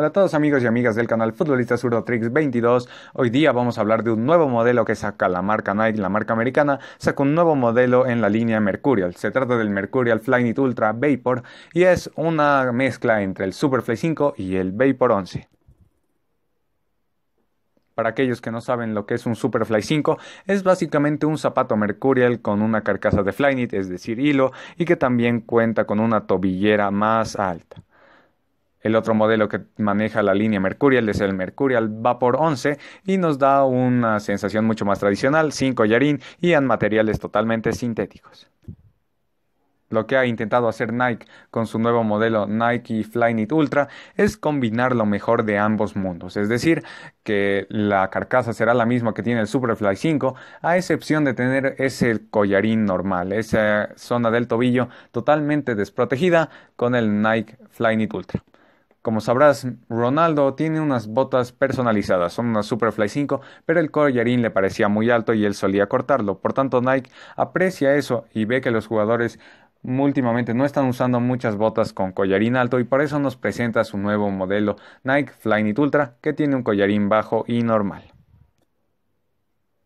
Hola a todos amigos y amigas del canal Futbolistas Tricks 22. Hoy día vamos a hablar de un nuevo modelo que saca la marca Nike, la marca americana, saca un nuevo modelo en la línea Mercurial. Se trata del Mercurial Flyknit Ultra Vapor y es una mezcla entre el Superfly 5 y el Vapor 11. Para aquellos que no saben lo que es un Superfly 5, es básicamente un zapato Mercurial con una carcasa de Flyknit, es decir, hilo, y que también cuenta con una tobillera más alta. El otro modelo que maneja la línea Mercurial es el Mercurial Vapor 11 y nos da una sensación mucho más tradicional, sin collarín y en materiales totalmente sintéticos. Lo que ha intentado hacer Nike con su nuevo modelo Nike Flyknit Ultra es combinar lo mejor de ambos mundos, es decir, que la carcasa será la misma que tiene el Superfly 5, a excepción de tener ese collarín normal, esa zona del tobillo totalmente desprotegida con el Nike Flyknit Ultra. Como sabrás, Ronaldo tiene unas botas personalizadas, son unas Superfly 5, pero el collarín le parecía muy alto y él solía cortarlo. Por tanto, Nike aprecia eso y ve que los jugadores últimamente no están usando muchas botas con collarín alto y por eso nos presenta su nuevo modelo Nike Flyknit Ultra que tiene un collarín bajo y normal.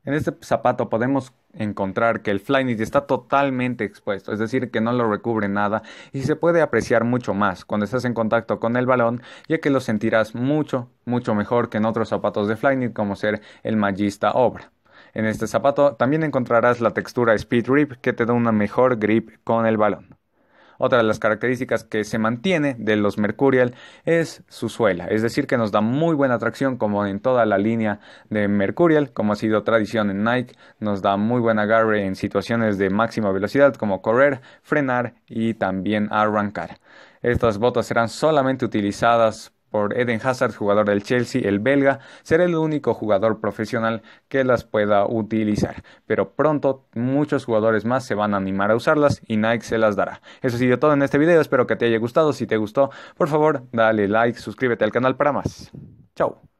En este zapato podemos encontrar que el Flyknit está totalmente expuesto, es decir, que no lo recubre nada y se puede apreciar mucho más cuando estás en contacto con el balón, ya que lo sentirás mucho, mucho mejor que en otros zapatos de Flyknit como ser el Magista Obra. En este zapato también encontrarás la textura Speed Rip que te da una mejor grip con el balón. Otra de las características que se mantiene de los Mercurial es su suela, es decir, que nos da muy buena tracción como en toda la línea de Mercurial, como ha sido tradición en Nike, nos da muy buen agarre en situaciones de máxima velocidad como correr, frenar y también arrancar. Estas botas serán solamente utilizadas por Eden Hazard, jugador del Chelsea, el belga, será el único jugador profesional que las pueda utilizar. Pero pronto muchos jugadores más se van a animar a usarlas y Nike se las dará. Eso ha sido todo en este video, espero que te haya gustado. Si te gustó, por favor, dale like, suscríbete al canal para más. Chao.